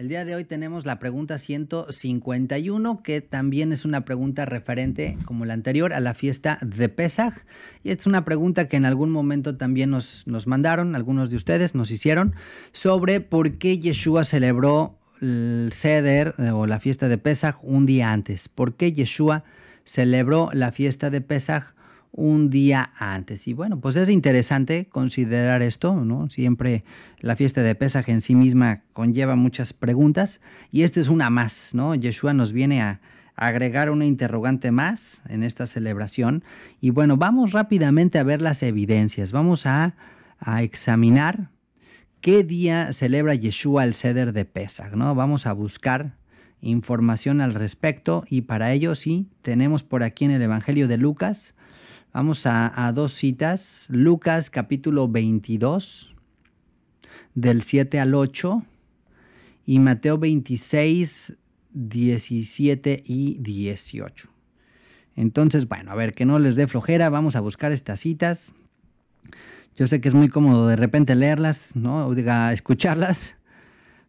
El día de hoy tenemos la pregunta 151, que también es una pregunta referente, como la anterior, a la fiesta de Pesaj. Y es una pregunta que en algún momento también nos, nos mandaron, algunos de ustedes nos hicieron, sobre por qué Yeshua celebró el Seder eh, o la fiesta de Pesaj un día antes. ¿Por qué Yeshua celebró la fiesta de Pesaj un día antes. Y bueno, pues es interesante considerar esto, ¿no? Siempre la fiesta de Pesaj en sí misma conlleva muchas preguntas y esta es una más, ¿no? Yeshua nos viene a agregar una interrogante más en esta celebración. Y bueno, vamos rápidamente a ver las evidencias. Vamos a, examinar qué día celebra Yeshua el ceder de Pesaj, ¿no? Vamos a buscar información al respecto y para ello sí tenemos por aquí en el Evangelio de Lucas Vamos a, dos citas. Lucas capítulo 22, del 7 al 8, y Mateo 26, 17 y 18. Entonces, bueno, a ver, que no les dé flojera, vamos a buscar estas citas. Yo sé que es muy cómodo de repente leerlas, ¿no? O diga, escucharlas.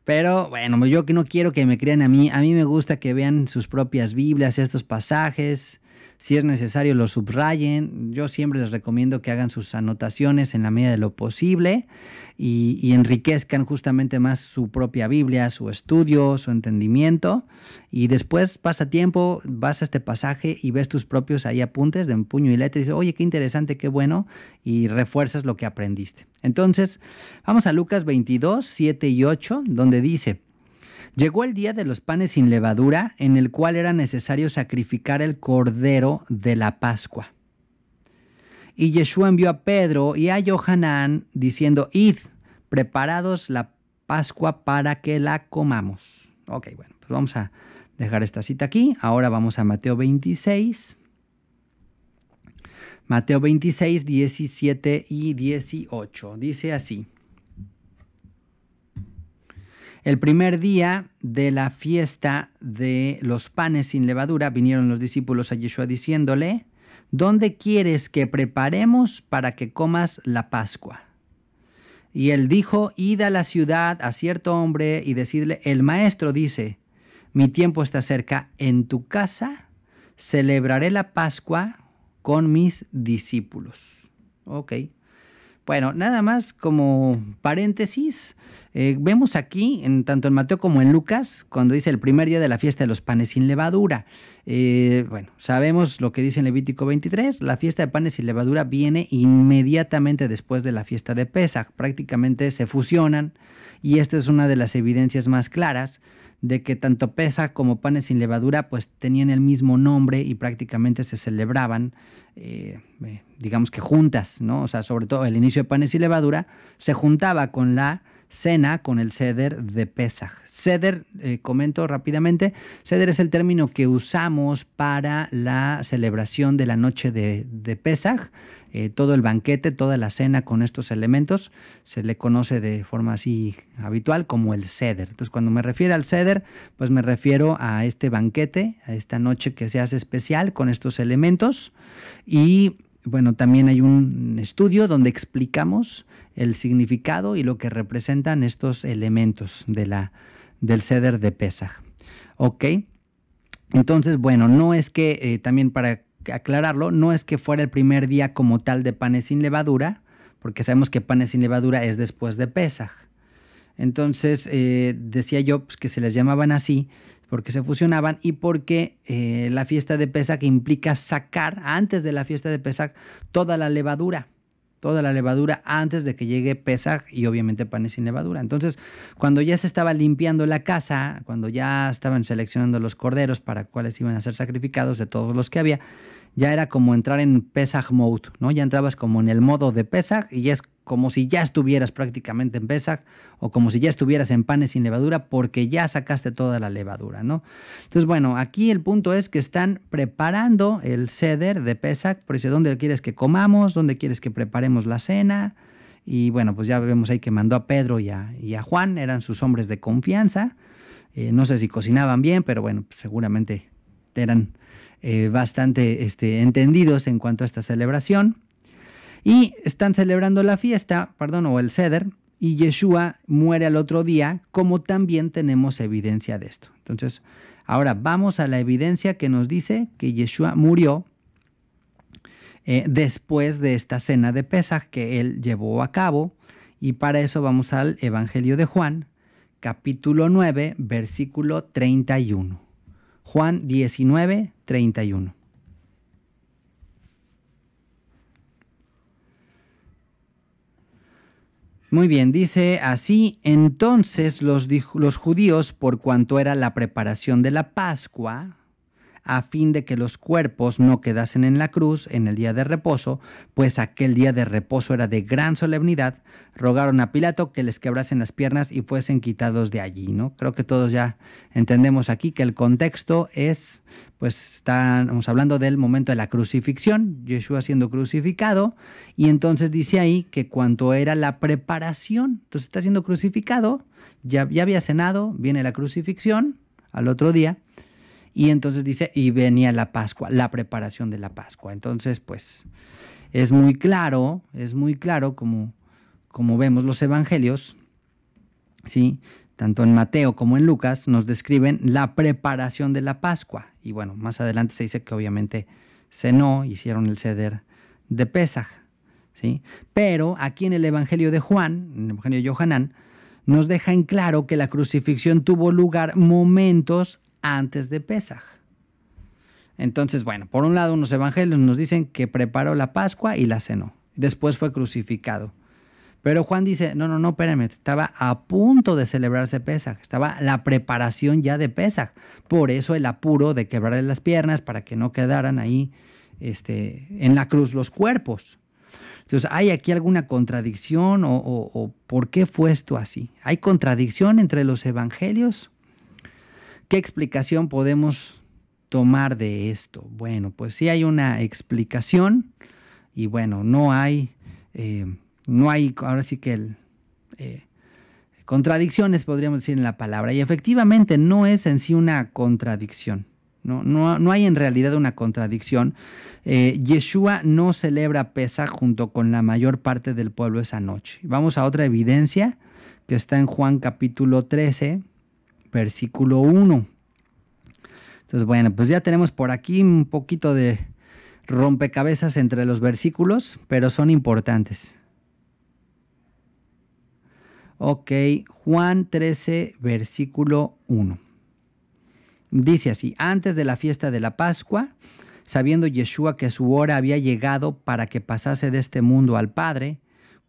Pero bueno, yo que no quiero que me crean a mí, a mí me gusta que vean sus propias Biblias, estos pasajes, si es necesario, lo subrayen. Yo siempre les recomiendo que hagan sus anotaciones en la medida de lo posible y, enriquezcan justamente más su propia Biblia, su estudio, su entendimiento. Y después pasa tiempo, vas a este pasaje y ves tus propios ahí apuntes de puño y letra y dices, oye, qué interesante, qué bueno, y refuerzas lo que aprendiste. Entonces, vamos a Lucas 22, 7 y 8, donde dice, Llegó el día de los panes sin levadura, en el cual era necesario sacrificar el cordero de la Pascua. Y Yeshua envió a Pedro y a Johanán diciendo, id, preparados la Pascua para que la comamos. Ok, bueno, pues vamos a dejar esta cita aquí. Ahora vamos a Mateo 26. Mateo 26, 17 y 18. Dice así. El primer día de la fiesta de los panes sin levadura vinieron los discípulos a Yeshua diciéndole, ¿dónde quieres que preparemos para que comas la Pascua? Y él dijo, id a la ciudad a cierto hombre y decidle, el maestro dice, mi tiempo está cerca, en tu casa celebraré la Pascua con mis discípulos. Ok. Bueno, nada más como paréntesis, eh, vemos aquí, en, tanto en Mateo como en Lucas, cuando dice el primer día de la fiesta de los panes sin levadura. Eh, bueno, sabemos lo que dice en Levítico 23, la fiesta de panes sin levadura viene inmediatamente después de la fiesta de Pesach, prácticamente se fusionan y esta es una de las evidencias más claras de que tanto pesa como panes sin levadura pues tenían el mismo nombre y prácticamente se celebraban, eh, eh, digamos que juntas, ¿no? O sea, sobre todo el inicio de panes sin levadura se juntaba con la cena con el ceder de Pesaj. Ceder, eh, comento rápidamente, ceder es el término que usamos para la celebración de la noche de, de Pesaj. Eh, todo el banquete, toda la cena con estos elementos se le conoce de forma así habitual como el ceder. Entonces, cuando me refiero al ceder, pues me refiero a este banquete, a esta noche que se hace especial con estos elementos y bueno, también hay un estudio donde explicamos el significado y lo que representan estos elementos de la, del ceder de Pesaj. ¿Ok? Entonces, bueno, no es que, eh, también para aclararlo, no es que fuera el primer día como tal de panes sin levadura, porque sabemos que panes sin levadura es después de Pesaj. Entonces, eh, decía yo pues, que se les llamaban así porque se fusionaban y porque eh, la fiesta de Pesach implica sacar antes de la fiesta de Pesach toda la levadura toda la levadura antes de que llegue Pesach y obviamente panes sin levadura. Entonces, cuando ya se estaba limpiando la casa, cuando ya estaban seleccionando los corderos para cuáles iban a ser sacrificados de todos los que había, ya era como entrar en Pesach mode, ¿no? Ya entrabas como en el modo de Pesach y es como si ya estuvieras prácticamente en Pesach o como si ya estuvieras en panes sin levadura porque ya sacaste toda la levadura, ¿no? Entonces, bueno, aquí el punto es que están preparando el ceder de Pesach, por dice, ¿dónde quieres que comamos? ¿Dónde quieres que preparemos la cena? Y bueno, pues ya vemos ahí que mandó a Pedro y a, Juan, eran sus hombres de confianza. Eh, no sé si cocinaban bien, pero bueno, seguramente eran eh, bastante este, entendidos en cuanto a esta celebración. Y están celebrando la fiesta, perdón, o el ceder, y Yeshua muere al otro día, como también tenemos evidencia de esto. Entonces, ahora vamos a la evidencia que nos dice que Yeshua murió eh, después de esta cena de Pesaj que él llevó a cabo. Y para eso vamos al Evangelio de Juan, capítulo 9, versículo 31. Juan 19, 31. Muy bien, dice así, entonces los, los judíos, por cuanto era la preparación de la Pascua, a fin de que los cuerpos no quedasen en la cruz en el día de reposo, pues aquel día de reposo era de gran solemnidad, rogaron a Pilato que les quebrasen las piernas y fuesen quitados de allí, ¿no? Creo que todos ya entendemos aquí que el contexto es, pues estamos hablando del momento de la crucifixión, Yeshua siendo crucificado, y entonces dice ahí que cuanto era la preparación, entonces está siendo crucificado, ya, ya había cenado, viene la crucifixión al otro día, y entonces dice, y venía la Pascua, la preparación de la Pascua. Entonces, pues es muy claro, es muy claro como, como vemos los evangelios, ¿sí? tanto en Mateo como en Lucas, nos describen la preparación de la Pascua. Y bueno, más adelante se dice que obviamente cenó, hicieron el ceder de Pesaj. ¿sí? Pero aquí en el Evangelio de Juan, en el Evangelio de Johanán, nos deja en claro que la crucifixión tuvo lugar momentos antes de Pesaj. Entonces, bueno, por un lado unos evangelios nos dicen que preparó la Pascua y la cenó. Después fue crucificado. Pero Juan dice, no, no, no, espérame, estaba a punto de celebrarse Pesaj, estaba la preparación ya de Pesaj. Por eso el apuro de quebrarle las piernas para que no quedaran ahí este, en la cruz los cuerpos. Entonces, ¿hay aquí alguna contradicción o, o por qué fue esto así? ¿Hay contradicción entre los evangelios? ¿Qué explicación podemos tomar de esto? Bueno, pues sí hay una explicación y bueno, no hay, eh, no hay, ahora sí que eh, contradicciones podríamos decir en la palabra y efectivamente no es en sí una contradicción. No, no, hay en realidad una contradicción. Eh, Yeshua no celebra Pesa junto con la mayor parte del pueblo esa noche. Vamos a otra evidencia que está en Juan capítulo 13, versículo 1. Entonces, bueno, pues ya tenemos por aquí un poquito de rompecabezas entre los versículos, pero son importantes. Ok, Juan 13, versículo 1. Dice así, antes de la fiesta de la Pascua, sabiendo Yeshua que su hora había llegado para que pasase de este mundo al Padre,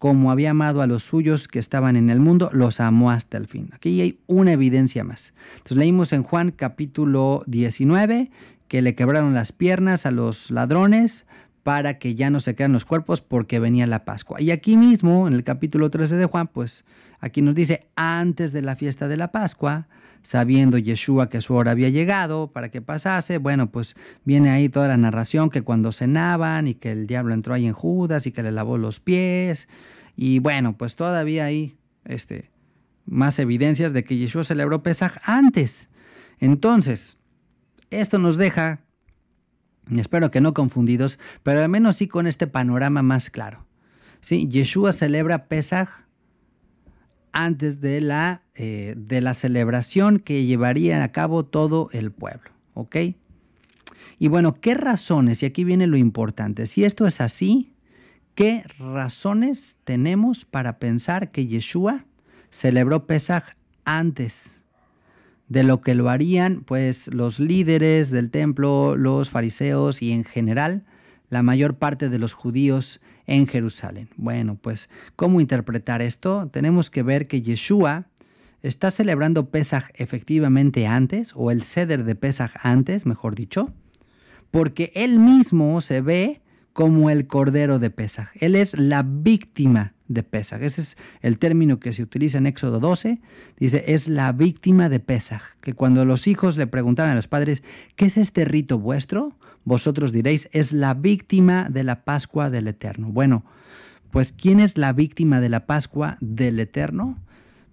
como había amado a los suyos que estaban en el mundo, los amó hasta el fin. Aquí hay una evidencia más. Entonces leímos en Juan capítulo 19 que le quebraron las piernas a los ladrones para que ya no se quedan los cuerpos porque venía la Pascua. Y aquí mismo, en el capítulo 13 de Juan, pues aquí nos dice, antes de la fiesta de la Pascua, sabiendo Yeshua que su hora había llegado para que pasase, bueno, pues viene ahí toda la narración que cuando cenaban y que el diablo entró ahí en Judas y que le lavó los pies y bueno, pues todavía hay este, más evidencias de que Yeshua celebró Pesaj antes. Entonces, esto nos deja, espero que no confundidos, pero al menos sí con este panorama más claro. ¿Sí? Yeshua celebra Pesaj antes de la, eh, de la celebración que llevaría a cabo todo el pueblo. ¿Ok? Y bueno, ¿qué razones? Y aquí viene lo importante. Si esto es así, ¿qué razones tenemos para pensar que Yeshua celebró Pesaj antes de lo que lo harían pues los líderes del templo, los fariseos y en general la mayor parte de los judíos en Jerusalén. Bueno, pues, ¿cómo interpretar esto? Tenemos que ver que Yeshua está celebrando Pesaj efectivamente antes, o el ceder de Pesaj antes, mejor dicho, porque él mismo se ve como el cordero de Pesaj. Él es la víctima de Pesaj. Ese es el término que se utiliza en Éxodo 12. Dice, es la víctima de Pesaj. Que cuando los hijos le preguntaran a los padres, ¿qué es este rito vuestro? Vosotros diréis, es la víctima de la Pascua del Eterno. Bueno, pues ¿quién es la víctima de la Pascua del Eterno?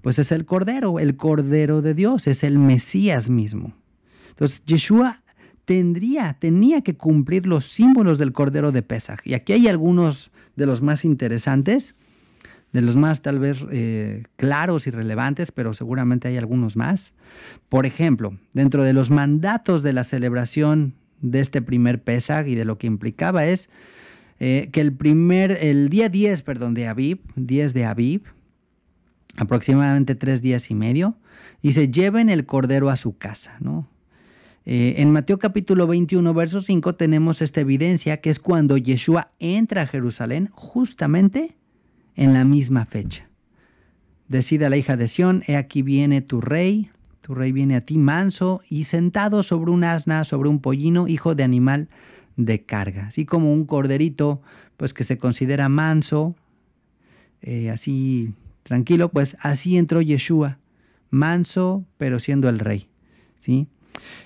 Pues es el Cordero, el Cordero de Dios, es el Mesías mismo. Entonces, Yeshua tendría, tenía que cumplir los símbolos del Cordero de Pesaj. Y aquí hay algunos de los más interesantes de los más tal vez eh, claros y relevantes, pero seguramente hay algunos más. Por ejemplo, dentro de los mandatos de la celebración de este primer Pesaj y de lo que implicaba es eh, que el primer, el día 10, perdón, de Aviv, 10 de Aviv, aproximadamente tres días y medio, y se lleven el cordero a su casa, ¿no? Eh, en Mateo capítulo 21, verso 5 tenemos esta evidencia que es cuando Yeshua entra a Jerusalén justamente en la misma fecha. Decida la hija de Sión, he aquí viene tu rey, tu rey viene a ti manso y sentado sobre un asna, sobre un pollino, hijo de animal de carga, así como un corderito, pues que se considera manso, eh, así tranquilo, pues así entró Yeshua, manso, pero siendo el rey, ¿sí?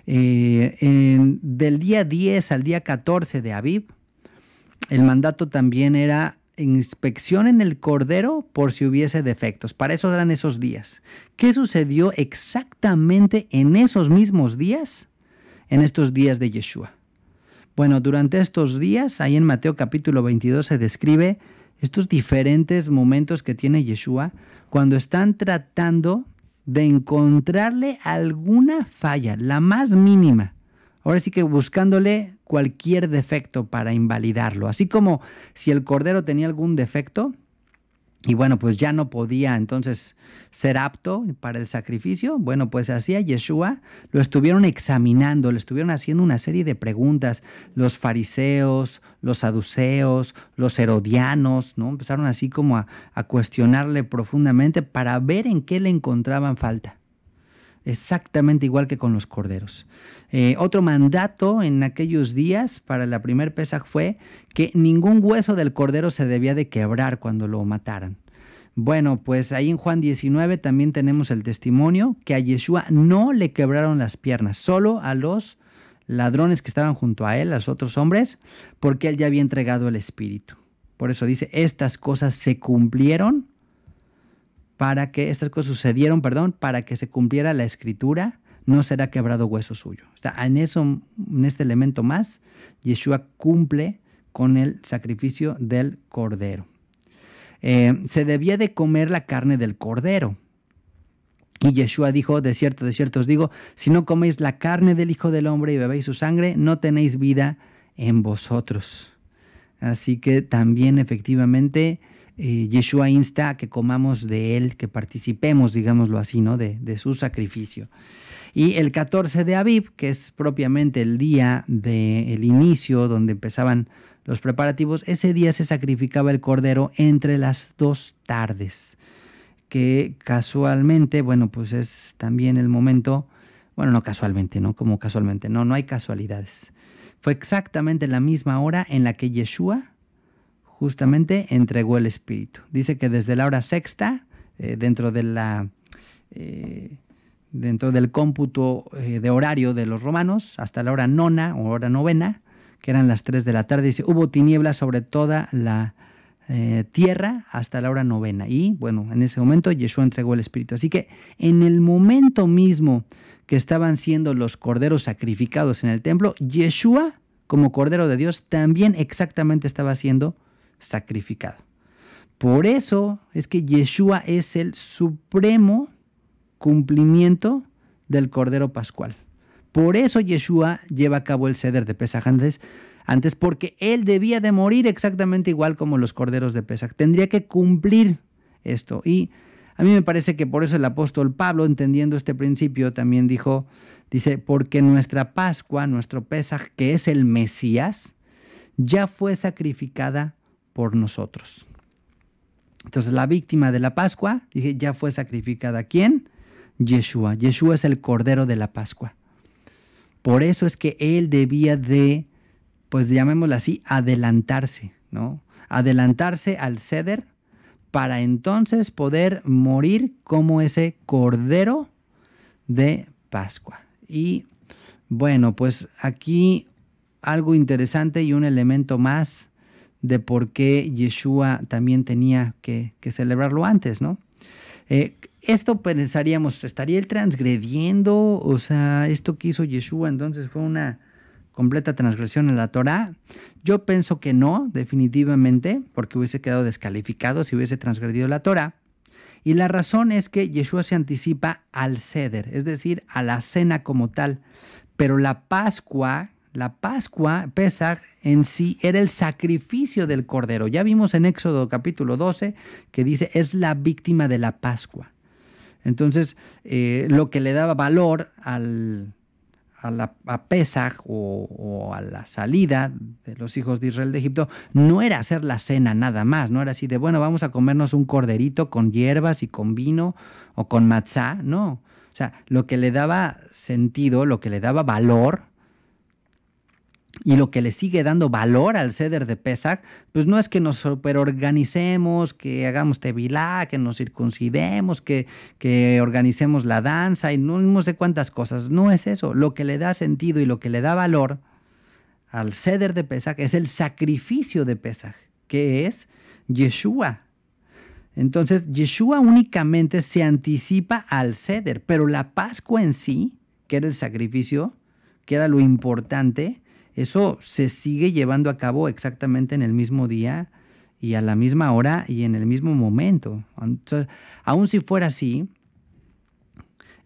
Eh, del día 10 al día 14 de Aviv, el mandato también era inspección en el cordero por si hubiese defectos. Para eso eran esos días. ¿Qué sucedió exactamente en esos mismos días? En estos días de Yeshua. Bueno, durante estos días, ahí en Mateo capítulo 22 se describe estos diferentes momentos que tiene Yeshua cuando están tratando de encontrarle alguna falla, la más mínima. Ahora sí que buscándole cualquier defecto para invalidarlo. Así como si el cordero tenía algún defecto, y bueno, pues ya no podía entonces ser apto para el sacrificio. Bueno, pues así a Yeshua lo estuvieron examinando, le estuvieron haciendo una serie de preguntas. Los fariseos, los saduceos, los herodianos, ¿no? Empezaron así como a, a cuestionarle profundamente para ver en qué le encontraban falta exactamente igual que con los corderos. Eh, otro mandato en aquellos días para la primer pesa fue que ningún hueso del cordero se debía de quebrar cuando lo mataran. Bueno, pues ahí en Juan 19 también tenemos el testimonio que a Yeshua no le quebraron las piernas, solo a los ladrones que estaban junto a él, a los otros hombres, porque él ya había entregado el Espíritu. Por eso dice, estas cosas se cumplieron para que estas cosas sucedieron, perdón, para que se cumpliera la escritura, no será quebrado hueso suyo. en eso, en este elemento más, Yeshua cumple con el sacrificio del cordero. Eh, se debía de comer la carne del cordero. Y Yeshua dijo, de cierto, de cierto os digo, si no coméis la carne del Hijo del Hombre y bebéis su sangre, no tenéis vida en vosotros. Así que también efectivamente eh, Yeshua insta a que comamos de él, que participemos, digámoslo así, ¿no? De, su sacrificio. Y el 14 de Aviv, que es propiamente el día del inicio, donde empezaban los preparativos, ese día se sacrificaba el cordero entre las dos tardes, que casualmente, bueno, pues es también el momento, bueno, no casualmente, ¿no? Como casualmente, no, no hay casualidades. Fue exactamente la misma hora en la que Yeshua justamente entregó el Espíritu. Dice que desde la hora sexta, eh, dentro eh, dentro del cómputo eh, de horario de los romanos, hasta la hora nona o hora novena, que eran las tres de la tarde, dice, hubo tinieblas sobre toda la tierra hasta la hora novena. Y bueno, en ese momento Yeshua entregó el Espíritu. Así que en el momento mismo que estaban siendo los corderos sacrificados en el templo, Yeshua, como Cordero de Dios, también exactamente estaba siendo sacrificado. Por eso es que Yeshua es el supremo cumplimiento del Cordero Pascual. Por eso Yeshua lleva a cabo el ceder de Pesaj antes, porque él debía de morir exactamente igual como los corderos de Pesaj. Tendría que cumplir esto. Y a mí me parece que por eso el apóstol Pablo, entendiendo este principio, también dijo, dice, porque nuestra Pascua, nuestro Pesaj, que es el Mesías, ya fue sacrificada por nosotros. Entonces la víctima de la Pascua, dije, ya fue sacrificada. ¿Quién? Yeshua. Yeshua es el Cordero de la Pascua. Por eso es que él debía de, pues llamémoslo así, adelantarse, ¿no? Adelantarse al ceder para entonces poder morir como ese Cordero de Pascua. Y bueno, pues aquí algo interesante y un elemento más de por qué Yeshua también tenía que, celebrarlo antes, ¿no? Eh, esto pensaríamos, ¿estaría él transgrediendo? O sea, esto que hizo Yeshua entonces fue una completa transgresión en la Torah. Yo pienso que no, definitivamente, porque hubiese quedado descalificado si hubiese transgredido la Torah. Y la razón es que Yeshua se anticipa al ceder, es decir, a la cena como tal. Pero la Pascua la Pascua, Pesaj, en sí era el sacrificio del Cordero. Ya vimos en Éxodo capítulo 12 que dice, es la víctima de la Pascua. Entonces, eh, lo que le daba valor a, la, Pesaj o, o, a la salida de los hijos de Israel de Egipto no era hacer la cena nada más, no era así de, bueno, vamos a comernos un corderito con hierbas y con vino o con matzá, no. O sea, lo que le daba sentido, lo que le daba valor y lo que le sigue dando valor al ceder de Pesach, pues no es que nos superorganicemos, que hagamos tevilá, que nos circuncidemos, que, organicemos la danza y no, no, sé cuántas cosas. No es eso. Lo que le da sentido y lo que le da valor al ceder de Pesach es el sacrificio de Pesach, que es Yeshua. Entonces, Yeshua únicamente se anticipa al ceder, pero la Pascua en sí, que era el sacrificio, que era lo importante, eso se sigue llevando a cabo exactamente en el mismo día y a la misma hora y en el mismo momento. Aún aun si fuera así,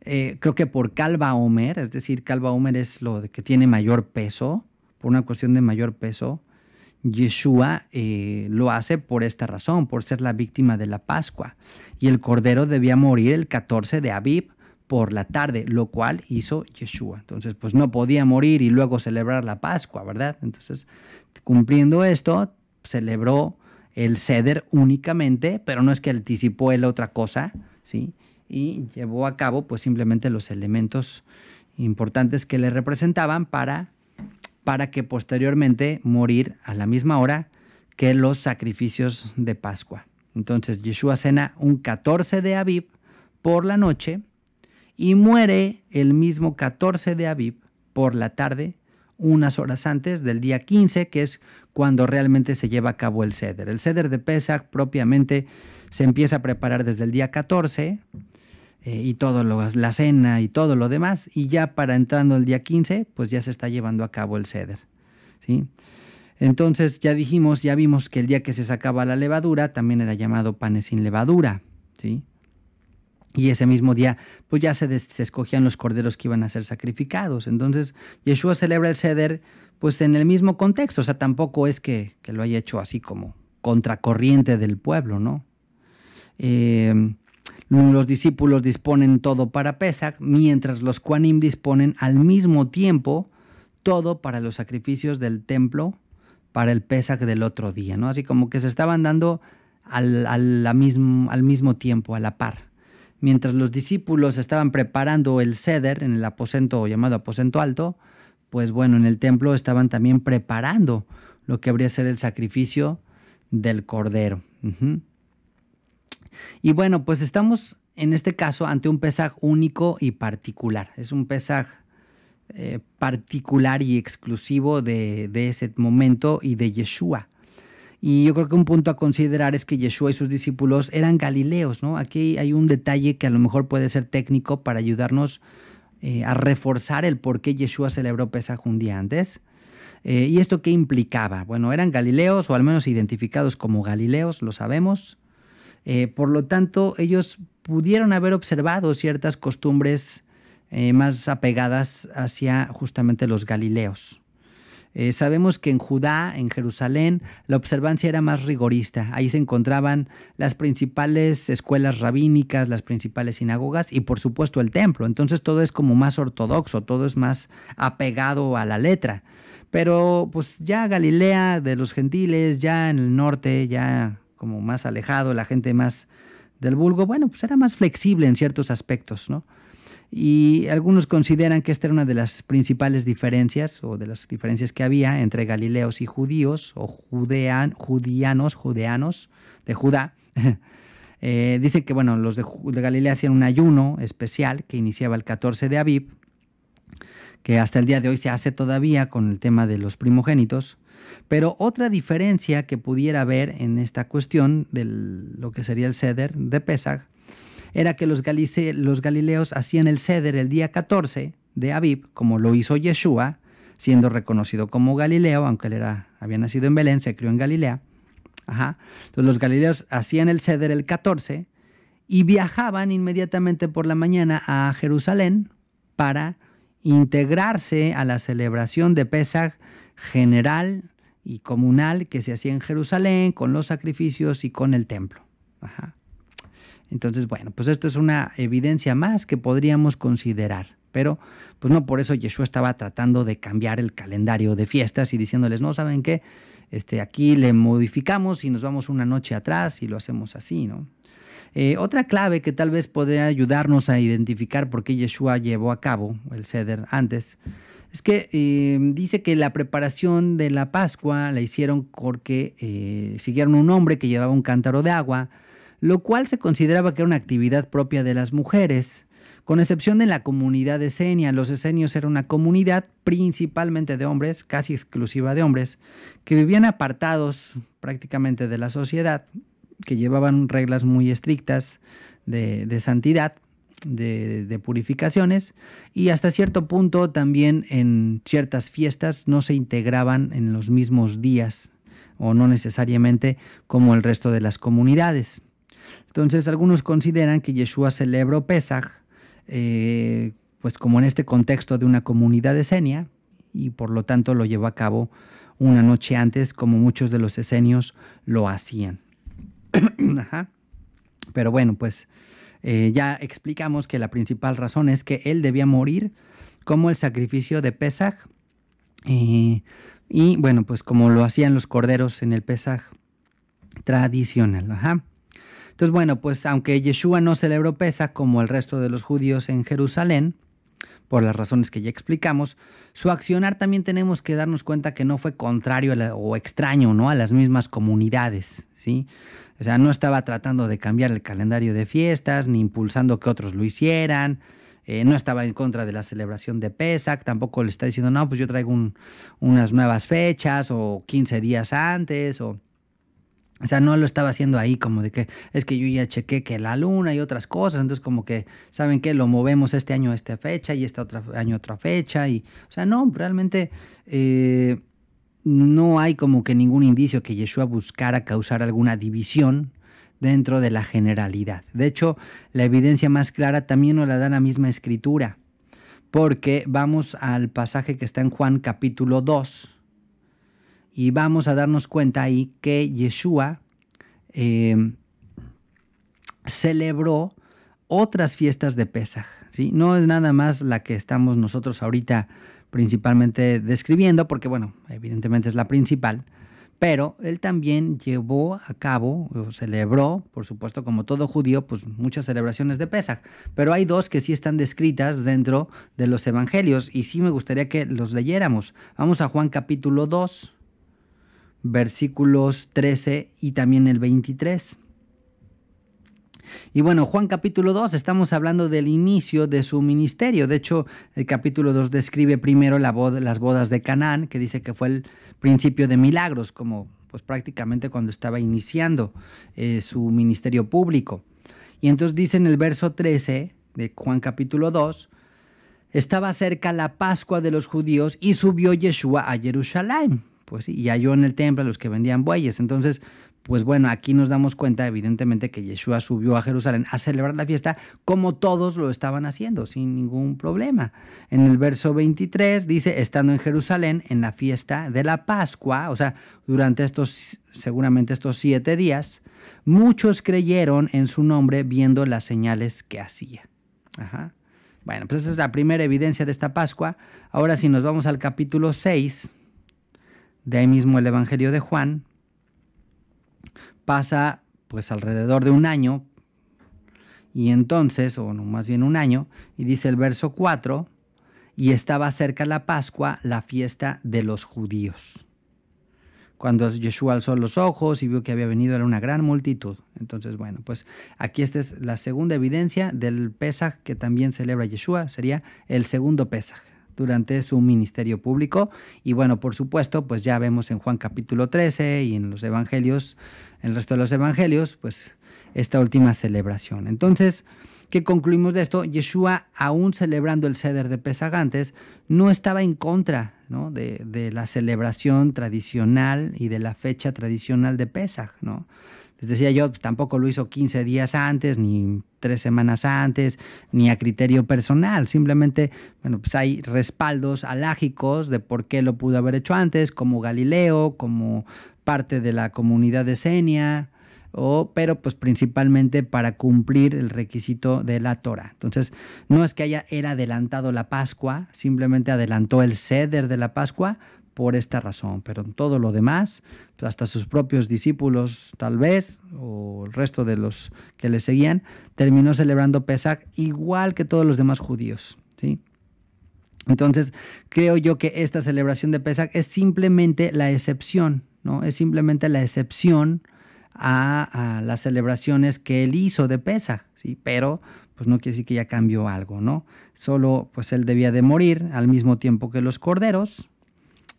eh, creo que por Calva Homer, es decir, Calva Homer es lo que tiene mayor peso, por una cuestión de mayor peso, Yeshua eh, lo hace por esta razón, por ser la víctima de la Pascua. Y el cordero debía morir el 14 de Aviv por la tarde, lo cual hizo Yeshua. Entonces, pues no podía morir y luego celebrar la Pascua, ¿verdad? Entonces, cumpliendo esto, celebró el ceder únicamente, pero no es que anticipó él otra cosa, ¿sí? Y llevó a cabo, pues simplemente los elementos importantes que le representaban para, para que posteriormente morir a la misma hora que los sacrificios de Pascua. Entonces, Yeshua cena un 14 de Aviv por la noche y muere el mismo 14 de Aviv por la tarde, unas horas antes del día 15, que es cuando realmente se lleva a cabo el ceder. El ceder de Pesach propiamente se empieza a preparar desde el día 14 eh, y todo lo, la cena y todo lo demás, y ya para entrando el día 15, pues ya se está llevando a cabo el ceder. ¿sí? Entonces ya dijimos, ya vimos que el día que se sacaba la levadura también era llamado panes sin levadura, ¿sí? Y ese mismo día, pues ya se, escogían los corderos que iban a ser sacrificados. Entonces, Yeshua celebra el ceder, pues en el mismo contexto. O sea, tampoco es que, lo haya hecho así como contracorriente del pueblo, ¿no? Em, los discípulos disponen todo para Pesach, mientras los quanim disponen al mismo tiempo todo para los sacrificios del templo para el Pesach del otro día, ¿no? Así como que se estaban dando al mismo tiempo, a la par. Mientras los discípulos estaban preparando el ceder en el aposento llamado aposento alto, pues bueno, en el templo estaban también preparando lo que habría ser el sacrificio del cordero. Y bueno, pues estamos en este caso ante un pesaj único y particular. Es un pesaj eh, particular y exclusivo de, de, ese momento y de Yeshua. Y yo creo que un punto a considerar es que Yeshua y sus discípulos eran galileos, ¿no? Aquí hay un detalle que a lo mejor puede ser técnico para ayudarnos eh, a reforzar el por qué Yeshua celebró Pesaj un día antes. Eh, ¿Y esto qué implicaba? Bueno, eran galileos o al menos identificados como galileos, lo sabemos. Eh, por lo tanto, ellos pudieron haber observado ciertas costumbres más apegadas hacia justamente los galileos. Eh, sabemos que en Judá, en Jerusalén, la observancia era más rigorista. Ahí se encontraban las principales escuelas rabínicas, las principales sinagogas y por supuesto el templo. Entonces todo es como más ortodoxo, todo es más apegado a la letra. Pero pues ya Galilea de los gentiles, ya en el norte, ya como más alejado, la gente más del vulgo, bueno, pues era más flexible en ciertos aspectos, ¿no? y algunos consideran que esta era una de las principales diferencias o de las diferencias que había entre galileos y judíos o judean, judianos, judeanos de Judá. Eh, dicen que bueno, los de, Galilea hacían un ayuno especial que iniciaba el 14 de Aviv, que hasta el día de hoy se hace todavía con el tema de los primogénitos. Pero otra diferencia que pudiera haber en esta cuestión de lo que sería el ceder de Pesach era que los, galileos hacían el ceder el día 14 de Aviv, como lo hizo Yeshua, siendo reconocido como Galileo, aunque él era, había nacido en Belén, se crió en Galilea. Ajá. Entonces los galileos hacían el ceder el 14 y viajaban inmediatamente por la mañana a Jerusalén para integrarse a la celebración de Pesach general y comunal que se hacía en Jerusalén con los sacrificios y con el templo. Ajá. Entonces, bueno, pues esto es una evidencia más que podríamos considerar. Pero, pues no por eso Yeshua estaba tratando de cambiar el calendario de fiestas y diciéndoles, no, ¿saben qué? Este, aquí le modificamos y nos vamos una noche atrás y lo hacemos así, ¿no? Eh, otra clave que tal vez podría ayudarnos a identificar por qué Yeshua llevó a cabo el ceder antes es que eh, dice que la preparación de la Pascua la hicieron porque eh, siguieron un hombre que llevaba un cántaro de agua lo cual se consideraba que era una actividad propia de las mujeres, con excepción de la comunidad esenia. Los esenios era una comunidad principalmente de hombres, casi exclusiva de hombres, que vivían apartados prácticamente de la sociedad, que llevaban reglas muy estrictas de, santidad. de, purificaciones y hasta cierto punto también en ciertas fiestas no se integraban en los mismos días o no necesariamente como el resto de las comunidades. Entonces algunos consideran que Yeshua celebró Pesaj, eh, pues como en este contexto de una comunidad esenia, y por lo tanto lo llevó a cabo una noche antes, como muchos de los esenios lo hacían. Ajá. Pero bueno, pues eh, ya explicamos que la principal razón es que él debía morir como el sacrificio de Pesaj. Eh, y bueno, pues como lo hacían los corderos en el Pesaj tradicional. Ajá. Entonces, bueno, pues aunque Yeshua no celebró Pesa como el resto de los judíos en Jerusalén, por las razones que ya explicamos, su accionar también tenemos que darnos cuenta que no fue contrario o extraño ¿no? a las mismas comunidades, ¿sí? O sea, no estaba tratando de cambiar el calendario de fiestas, ni impulsando que otros lo hicieran, eh, no estaba en contra de la celebración de Pesach, tampoco le está diciendo, no, pues yo traigo unas nuevas fechas o 15 días antes, o... O sea, no lo estaba haciendo ahí como de que es que yo ya chequé que la luna y otras cosas, entonces como que, ¿saben qué? Lo movemos este año a esta fecha y este otra año a otra fecha. Y, o sea, no, realmente eh, no hay como que ningún indicio que Yeshua buscara causar alguna división dentro de la generalidad. De hecho, la evidencia más clara también nos la da la misma escritura, porque vamos al pasaje que está en Juan capítulo 2, y vamos a darnos cuenta ahí que Yeshua em, celebró otras fiestas de Pesaj. ¿sí? No es nada más la que estamos nosotros ahorita principalmente describiendo, porque bueno, evidentemente es la principal, pero él también llevó a cabo, o celebró, por supuesto, como todo judío, pues muchas celebraciones de Pesaj. Pero hay dos que sí están descritas dentro de los evangelios y sí me gustaría que los leyéramos. Vamos a Juan capítulo 2, versículos 13 y también el 23. Y bueno, Juan capítulo 2, estamos hablando del inicio de su ministerio. De hecho, el capítulo 2 describe primero las bodas de Canaán, que dice que fue el principio de milagros, como pues prácticamente cuando estaba iniciando eh, su ministerio público. Y entonces dice en el verso 13 de Juan capítulo 2, estaba cerca la Pascua de los judíos y subió Yeshua a Jerusalén. Pues sí, y halló en el templo a los que vendían bueyes. Entonces, pues bueno, aquí nos damos cuenta evidentemente que Yeshua subió a Jerusalén a celebrar la fiesta como todos lo estaban haciendo, sin ningún problema. En el verso 23 dice, estando en Jerusalén en la fiesta de la Pascua, o sea, durante estos, seguramente estos siete días, muchos creyeron en su nombre viendo las señales que hacía. Ajá. Bueno, pues esa es la primera evidencia de esta Pascua. Ahora si nos vamos al capítulo 6, de ahí mismo el Evangelio de Juan pasa pues alrededor de un año y entonces, o no, más bien un año, y dice el verso 4, y estaba cerca la Pascua, la fiesta de los judíos. Cuando Yeshua alzó los ojos y vio que había venido era una gran multitud. Entonces, bueno, pues aquí esta es la segunda evidencia del Pesaj que también celebra Yeshua, sería el segundo Pesaj durante su ministerio público. Y bueno, por supuesto, pues ya vemos en Juan capítulo 13 y en los evangelios, en el resto de los evangelios, pues esta última celebración. Entonces, ¿qué concluimos de esto? Yeshua, aún celebrando el ceder de Pesagantes, no estaba en contra De, de, la celebración tradicional y de la fecha tradicional de Pesaj, ¿no? Les decía yo, pues, tampoco lo hizo 15 días antes, ni tres semanas antes, ni a criterio personal. Simplemente, bueno, pues hay respaldos alágicos de por qué lo pudo haber hecho antes, como Galileo, como parte de la comunidad de Senia, o, pero pues principalmente para cumplir el requisito de la Torah. Entonces, no es que haya adelantado la Pascua, simplemente adelantó el ceder de la Pascua por esta razón, pero en todo lo demás, hasta sus propios discípulos tal vez, o el resto de los que le seguían, terminó celebrando Pesach igual que todos los demás judíos. ¿sí? Entonces, creo yo que esta celebración de Pesach es simplemente la excepción, ¿no? es simplemente la excepción a, las celebraciones que él hizo de Pesach, ¿sí? pero pues no quiere decir que ya cambió algo, ¿no? Solo pues él debía de morir al mismo tiempo que los corderos,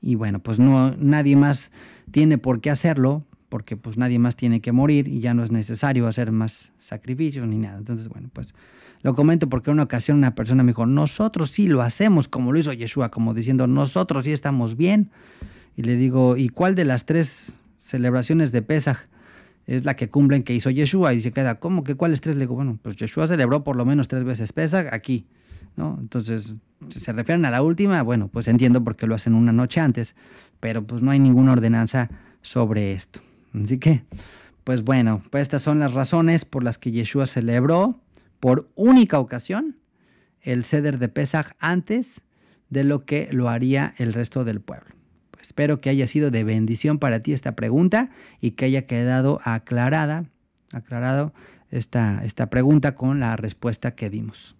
y bueno, pues no, nadie más tiene por qué hacerlo, porque pues nadie más tiene que morir y ya no es necesario hacer más sacrificios ni nada. Entonces, bueno, pues lo comento porque en una ocasión una persona me dijo, nosotros sí lo hacemos como lo hizo Yeshua, como diciendo, nosotros sí estamos bien. Y le digo, ¿y cuál de las tres celebraciones de Pesaj es la que cumplen que hizo Yeshua? Y se queda, ¿cómo que cuáles tres? Le digo, bueno, pues Yeshua celebró por lo menos tres veces Pesaj aquí. Entonces, si se refieren a la última, bueno, pues entiendo por qué lo hacen una noche antes, pero pues no hay ninguna ordenanza sobre esto. Así que, pues bueno, pues estas son las razones por las que Yeshua celebró por única ocasión el ceder de Pesaj antes de lo que lo haría el resto del pueblo. Pues, espero que haya sido de bendición para ti esta pregunta y que haya quedado aclarada, aclarado esta pregunta con la respuesta que dimos.